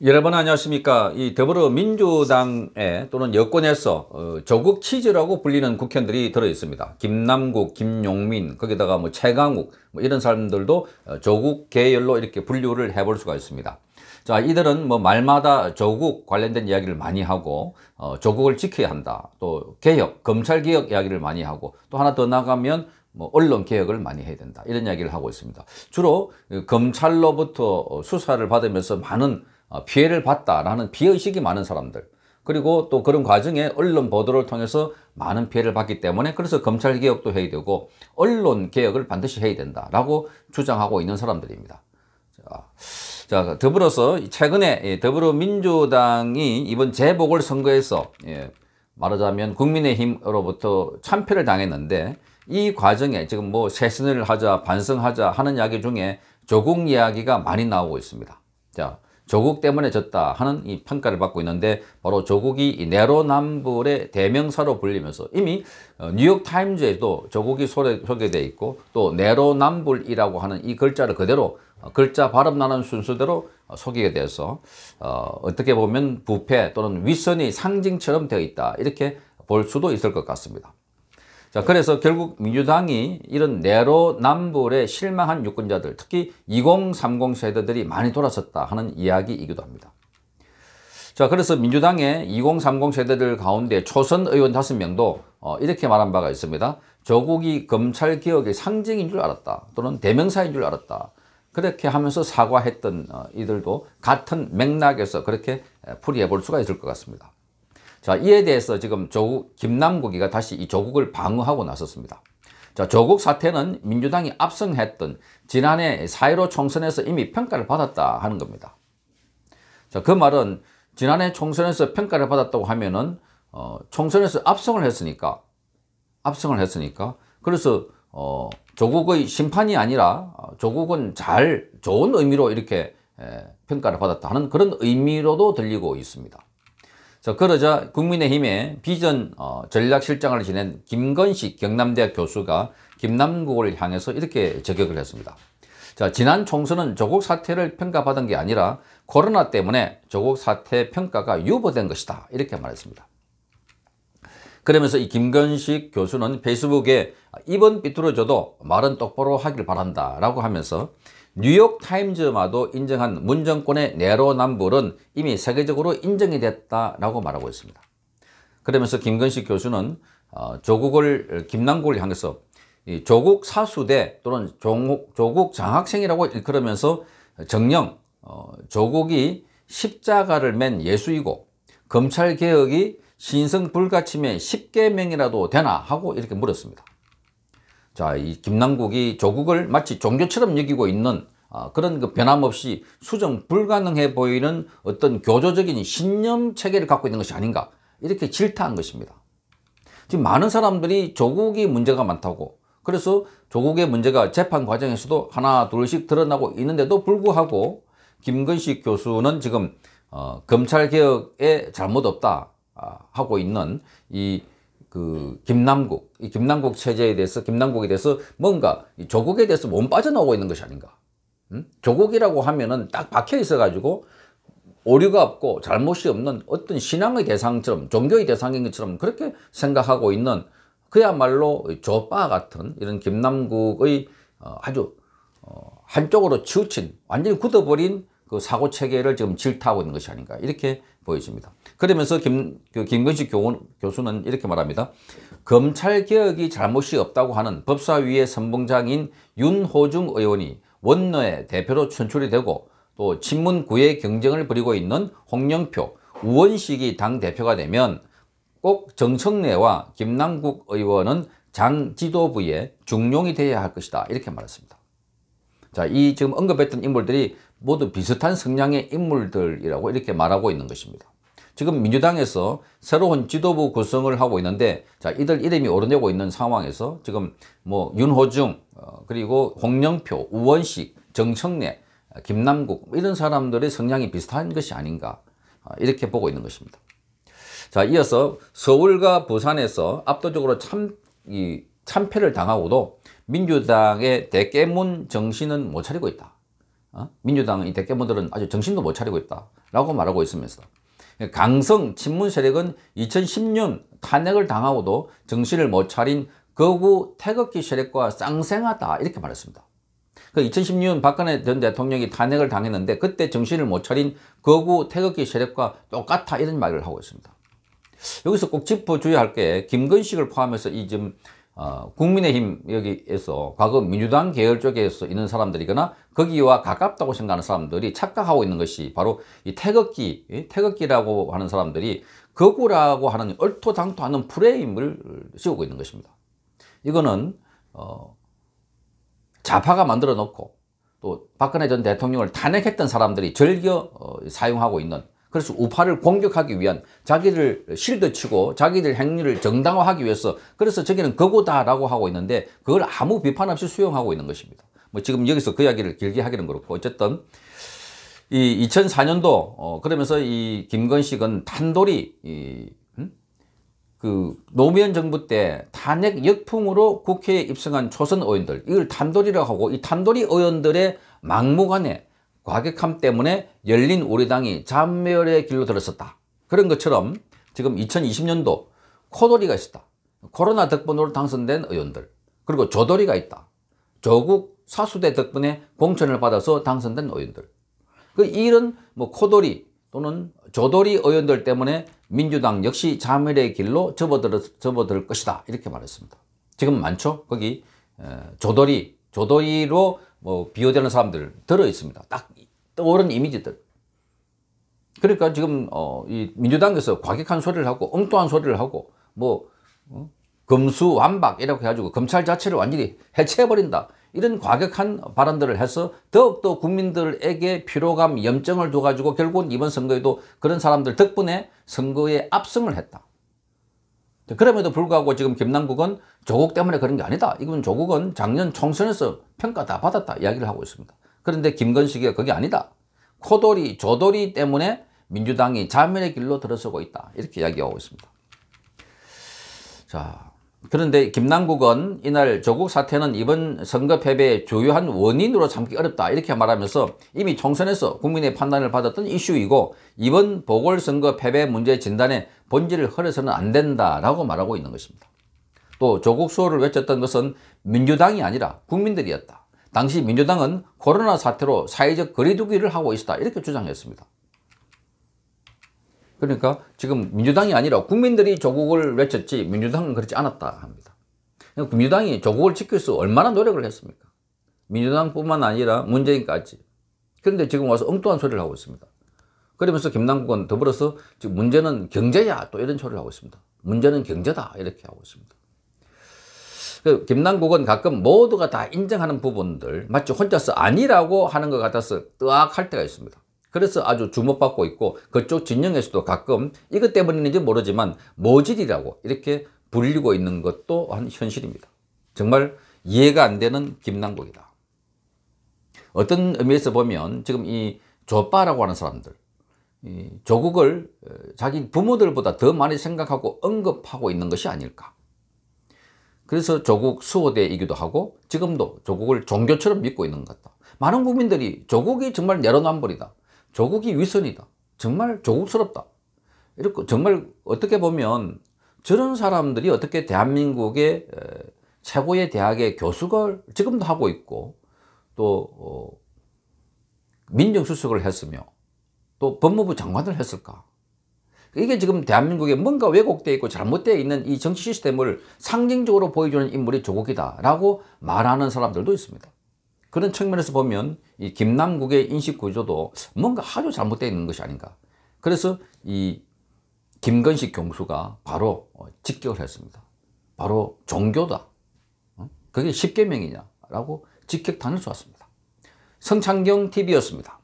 여러분 안녕하십니까 이 더불어민주당에 또는 여권에서 어, 조국 치즈라고 불리는 국현들이 들어 있습니다 김남국 김용민 거기다가 뭐 최강욱 뭐 이런 사람들도 어, 조국 계열로 이렇게 분류를 해볼 수가 있습니다 자 이들은 뭐 말마다 조국 관련된 이야기를 많이 하고 어, 조국을 지켜야 한다 또 개혁 검찰 개혁 이야기를 많이 하고 또 하나 더 나가면 뭐 언론 개혁을 많이 해야 된다 이런 이야기를 하고 있습니다 주로 검찰로부터 수사를 받으면서 많은 아, 피해를 봤다라는 비의식이 많은 사람들 그리고 또 그런 과정에 언론 보도를 통해서 많은 피해를 받기 때문에 그래서 검찰개혁도 해야 되고 언론개혁을 반드시 해야 된다라고 주장하고 있는 사람들입니다. 자, 더불어서 최근에 예, 더불어민주당이 이번 재보궐선거에서 예, 말하자면 국민의힘으로부터 참패를 당했는데 이 과정에 지금 뭐 세신을 하자 반성하자 하는 이야기 중에 조국 이야기가 많이 나오고 있습니다. 자, 조국 때문에 졌다 하는 이 평가를 받고 있는데 바로 조국이 내로남불의 대명사로 불리면서 이미 어, 뉴욕타임즈에도 조국이 소개되어 있고 또 내로남불이라고 하는 이 글자를 그대로 어, 글자 발음 나는 순서대로 어, 속이게 돼서 어, 떻게 보면 부패 또는 윗선이 상징처럼 되어 있다 이렇게 볼 수도 있을 것 같습니다. 자, 그래서 결국 민주당이 이런 내로남불에 실망한 유권자들, 특히 2030 세대들이 많이 돌아섰다 하는 이야기이기도 합니다. 자, 그래서 민주당의 2030 세대들 가운데 초선 의원 5명도 어, 이렇게 말한 바가 있습니다. 조국이 검찰개혁의 상징인 줄 알았다. 또는 대명사인 줄 알았다. 그렇게 하면서 사과했던 어, 이들도 같은 맥락에서 그렇게 풀이해 볼 수가 있을 것 같습니다. 자, 이에 대해서 지금 조국, 김남국이가 다시 이 조국을 방어하고 나섰습니다. 자, 조국 사태는 민주당이 압승했던 지난해 사1로 총선에서 이미 평가를 받았다 하는 겁니다. 자, 그 말은 지난해 총선에서 평가를 받았다고 하면은, 어, 총선에서 압승을 했으니까, 압승을 했으니까, 그래서, 어, 조국의 심판이 아니라 어, 조국은 잘, 좋은 의미로 이렇게 에, 평가를 받았다 하는 그런 의미로도 들리고 있습니다. 그러자 국민의힘의 비전 어, 전략실장을 지낸 김건식 경남대학 교수가 김남국을 향해서 이렇게 저격을 했습니다. 자, 지난 총선은 조국 사태를 평가받은 게 아니라 코로나 때문에 조국 사태 평가가 유보된 것이다. 이렇게 말했습니다. 그러면서 이 김건식 교수는 페이스북에 입은 삐뚤어져도 말은 똑바로 하길 바란다 라고 하면서 뉴욕타임즈마도 인정한 문정권의 내로남불은 이미 세계적으로 인정이 됐다라고 말하고 있습니다. 그러면서 김건식 교수는 어, 조국을 김남국을 향해서 조국 사수대 또는 종국, 조국 장학생이라고 일컬으면서 정령 어, 조국이 십자가를 맨 예수이고 검찰개혁이 신성 불가침에 10개명이라도 되나 하고 이렇게 물었습니다. 자, 이 김남국이 조국을 마치 종교처럼 여기고 있는 아, 그런 그 변함없이 수정 불가능해 보이는 어떤 교조적인 신념 체계를 갖고 있는 것이 아닌가 이렇게 질타한 것입니다. 지금 많은 사람들이 조국이 문제가 많다고 그래서 조국의 문제가 재판 과정에서도 하나 둘씩 드러나고 있는데도 불구하고 김근식 교수는 지금 어, 검찰개혁에 잘못 없다 아, 하고 있는 이 그 김남국, 이 김남국 체제에 대해서 김남국에 대해서 뭔가 조국에 대해서 몸 빠져나오고 있는 것이 아닌가. 음? 조국이라고 하면은 딱 박혀 있어가지고 오류가 없고 잘못이 없는 어떤 신앙의 대상처럼 종교의 대상인 것처럼 그렇게 생각하고 있는 그야말로 조빠 같은 이런 김남국의 어, 아주 어, 한쪽으로 치우친 완전히 굳어버린 그 사고 체계를 지금 질타하고 있는 것이 아닌가 이렇게 보여집니다. 그러면서 김, 그 김근식 교원, 교수는 이렇게 말합니다. 검찰개혁이 잘못이 없다고 하는 법사위의 선봉장인 윤호중 의원이 원내 대표로 선출이 되고 또 친문구의 경쟁을 벌이고 있는 홍영표, 우원식이 당대표가 되면 꼭 정청래와 김남국 의원은 장 지도부의 중용이 되어야 할 것이다 이렇게 말했습니다. 자, 이 지금 언급했던 인물들이 모두 비슷한 성향의 인물들이라고 이렇게 말하고 있는 것입니다. 지금 민주당에서 새로운 지도부 구성을 하고 있는데 자 이들 이름이 오르내고 있는 상황에서 지금 뭐 윤호중 어, 그리고 홍영표, 우원식, 정청래, 김남국 이런 사람들의 성향이 비슷한 것이 아닌가 어, 이렇게 보고 있는 것입니다. 자 이어서 서울과 부산에서 압도적으로 참, 이, 참패를 당하고도 민주당의 대깨문 정신은 못 차리고 있다. 어? 민주당 이 대깨모들은 아주 정신도 못 차리고 있다라고 말하고 있으면서 강성 친문 세력은 2010년 탄핵을 당하고도 정신을 못 차린 거구 태극기 세력과 쌍생하다 이렇게 말했습니다. 그 2016년 박근혜 전 대통령이 탄핵을 당했는데 그때 정신을 못 차린 거구 태극기 세력과 똑같아 이런 말을 하고 있습니다. 여기서 꼭 짚어줘야 할게 김건식을 포함해서 이좀 어, 국민의힘 여기에서 과거 민주당 계열 쪽에서 있는 사람들이거나 거기와 가깝다고 생각하는 사람들이 착각하고 있는 것이 바로 이 태극기, 태극기라고 하는 사람들이 거구라고 하는 얼토당토 하는 프레임을 씌우고 있는 것입니다. 이거는 어, 좌파가 만들어 놓고 또 박근혜 전 대통령을 탄핵했던 사람들이 즐겨 어, 사용하고 있는 그래서 우파를 공격하기 위한 자기를 실드 치고 자기들 행위를 정당화하기 위해서 그래서 저기는 거고다라고 하고 있는데 그걸 아무 비판 없이 수용하고 있는 것입니다. 뭐 지금 여기서 그 이야기를 길게 하기는 그렇고 어쨌든 이 2004년도 어 그러면서 이 김건식은 단돌이 이그 음? 노무현 정부 때 탄핵 역풍으로 국회에 입성한 초선 의원들 이걸 단돌이라고 하고 이 단돌이 의원들의 막무가내 과격함 때문에 열린 우리당이 잔멸의 길로 들었었다. 그런 것처럼 지금 2020년도 코돌이가 있었다. 코로나 덕분으로 당선된 의원들 그리고 조돌이가 있다. 조국 사수대 덕분에 공천을 받아서 당선된 의원들 그 이런 뭐 코돌이 또는 조돌이 의원들 때문에 민주당 역시 자멸의 길로 접어들, 접어들 것이다 이렇게 말했습니다. 지금 많죠? 거기 조돌이, 조돌이로 뭐 비호되는 사람들 들어 있습니다. 딱 떠오른 이미지들. 그러니까 지금 어, 이 민주당에서 과격한 소리를 하고 엉뚱한 소리를 하고 뭐 어? 검수 완박 이라고 해가지고 검찰 자체를 완전히 해체해버린다. 이런 과격한 발언들을 해서 더욱더 국민들에게 피로감, 염증을 줘가지고 결국은 이번 선거에도 그런 사람들 덕분에 선거에 압승을 했다. 그럼에도 불구하고 지금 김남국은 조국 때문에 그런 게 아니다. 이건 조국은 작년 총선에서 평가 다 받았다 이야기를 하고 있습니다. 그런데 김건식이 그게 아니다. 코돌이, 조돌이 때문에 민주당이 자멸의 길로 들어서고 있다. 이렇게 이야기하고 있습니다. 자, 그런데 김남국은 이날 조국 사태는 이번 선거 패배의 주요한 원인으로 삼기 어렵다 이렇게 말하면서 이미 총선에서 국민의 판단을 받았던 이슈이고 이번 보궐선거 패배 문제 진단에 본질을 흐려서는 안 된다라고 말하고 있는 것입니다. 또 조국 수호를 외쳤던 것은 민주당이 아니라 국민들이었다. 당시 민주당은 코로나 사태로 사회적 거리두기를 하고 있었다 이렇게 주장했습니다. 그러니까 지금 민주당이 아니라 국민들이 조국을 외쳤지 민주당은 그렇지 않았다 합니다. 그러니까 민주당이 조국을 지킬 수 얼마나 노력을 했습니까? 민주당뿐만 아니라 문재인까지. 그런데 지금 와서 엉뚱한 소리를 하고 있습니다. 그러면서 김남국은 더불어서 지금 문제는 경제야 또 이런 소리를 하고 있습니다. 문제는 경제다 이렇게 하고 있습니다. 그 김남국은 가끔 모두가 다 인정하는 부분들 마치 혼자서 아니라고 하는 것 같아서 뜨악할 때가 있습니다. 그래서 아주 주목받고 있고 그쪽 진영에서도 가끔 이것 때문인지 모르지만 모질이라고 이렇게 불리고 있는 것도 한 현실입니다. 정말 이해가 안 되는 김남국이다. 어떤 의미에서 보면 지금 이 조빠라고 하는 사람들 조국을 어, 자기 부모들보다 더 많이 생각하고 언급하고 있는 것이 아닐까. 그래서 조국 수호대이기도 하고 지금도 조국을 종교처럼 믿고 있는 것 같다. 많은 국민들이 조국이 정말 내로남불이다. 조국이 위선이다. 정말 조국스럽다. 이렇게 정말 어떻게 보면 저런 사람들이 어떻게 대한민국의 최고의 대학의 교수걸 지금도 하고 있고 또 어, 민정수석을 했으며 또 법무부 장관을 했을까 이게 지금 대한민국에 뭔가 왜곡되어 있고 잘못되어 있는 이 정치 시스템을 상징적으로 보여주는 인물이 조국이다 라고 말하는 사람들도 있습니다 그런 측면에서 보면 이 김남국의 인식구조도 뭔가 아주 잘못되어 있는 것이 아닌가. 그래서 이 김건식 교수가 바로 어, 직격을 했습니다. 바로 종교다. 어? 그게 십계명이냐라고 직격 단을 쏘았습니다. 성창경 TV였습니다.